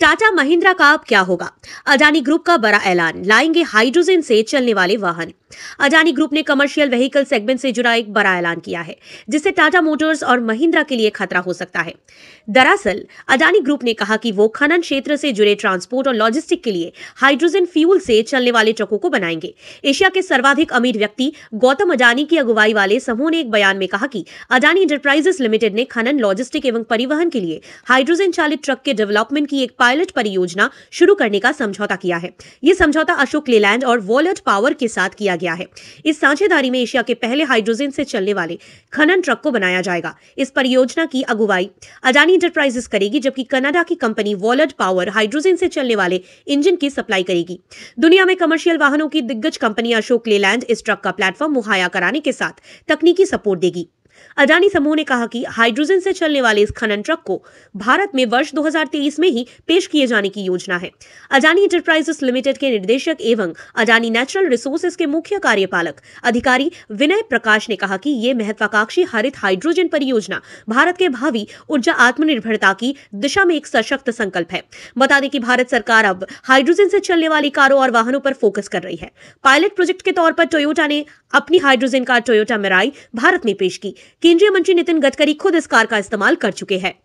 टाटा महिंद्रा का अब क्या होगा अडानी ग्रुप का बड़ा ऐलान लाएंगे हाइड्रोजन से चलने वाले वाहन अडानी ग्रुप ने कमर्शियल व्हीकल सेगमेंट से जुड़ा एक बड़ा ऐलान किया है जिससे टाटा मोटर्स और महिंद्रा के लिए खतरा हो सकता है दरअसल अडानी ग्रुप ने कहा कि वो खनन क्षेत्र से जुड़े ट्रांसपोर्ट और लॉजिस्टिक के लिए हाइड्रोजन फ्यूल से चलने वाले ट्रकों को बनाएंगे एशिया के सर्वाधिक अमीर व्यक्ति गौतम अडानी की अगुवाई वाले समूह ने एक बयान में कहा कि अडानी एंटरप्राइजेस लिमिटेड ने खनन लॉजिस्टिक एवं परिवहन के लिए हाइड्रोजन चालित ट्रक के डेवलपमेंट की एक पायलट परियोजना शुरू करने का समझौता किया है ये समझौता अशोक लेलैंड और वॉलेट पावर के साथ किया गया है इस साझेदारी में एशिया के पहले हाइड्रोजन से चलने वाले खनन ट्रक को बनाया जाएगा इस परियोजना की अगुवाई अडानी इंटरप्राइजेस करेगी जबकि कनाडा की कंपनी वॉलेट पावर हाइड्रोजन से चलने वाले इंजन की सप्लाई करेगी दुनिया में कमर्शियल वाहनों की दिग्गज कंपनी अशोक लेलैंड इस ट्रक का प्लेटफॉर्म मुहैया कराने के साथ तकनीकी सपोर्ट देगी अडानी समूह ने कहा कि हाइड्रोजन से चलने वाले इस खनन ट्रक को भारत में वर्ष 2023 में ही पेश किए जाने की योजना है अडानी इंटरप्राइजेस लिमिटेड के निर्देशक एवं अडानी नेचुरल रिसोर्सेज के मुख्य कार्यपालक अधिकारी विनय प्रकाश ने कहा कि ये महत्वाकांक्षी हरित हाइड्रोजन परियोजना भारत के भावी ऊर्जा आत्मनिर्भरता की दिशा में एक सशक्त संकल्प है बता दें कि भारत सरकार अब हाइड्रोजन से चलने वाली कारों और वाहनों पर फोकस कर रही है पायलट प्रोजेक्ट के तौर पर टोयोटा ने अपनी hydrogen car Toyota Mirai Bharat में पेश की केंद्रीय मंत्री नितिन गडकरी खुद इस कार का इस्तेमाल कर चुके हैं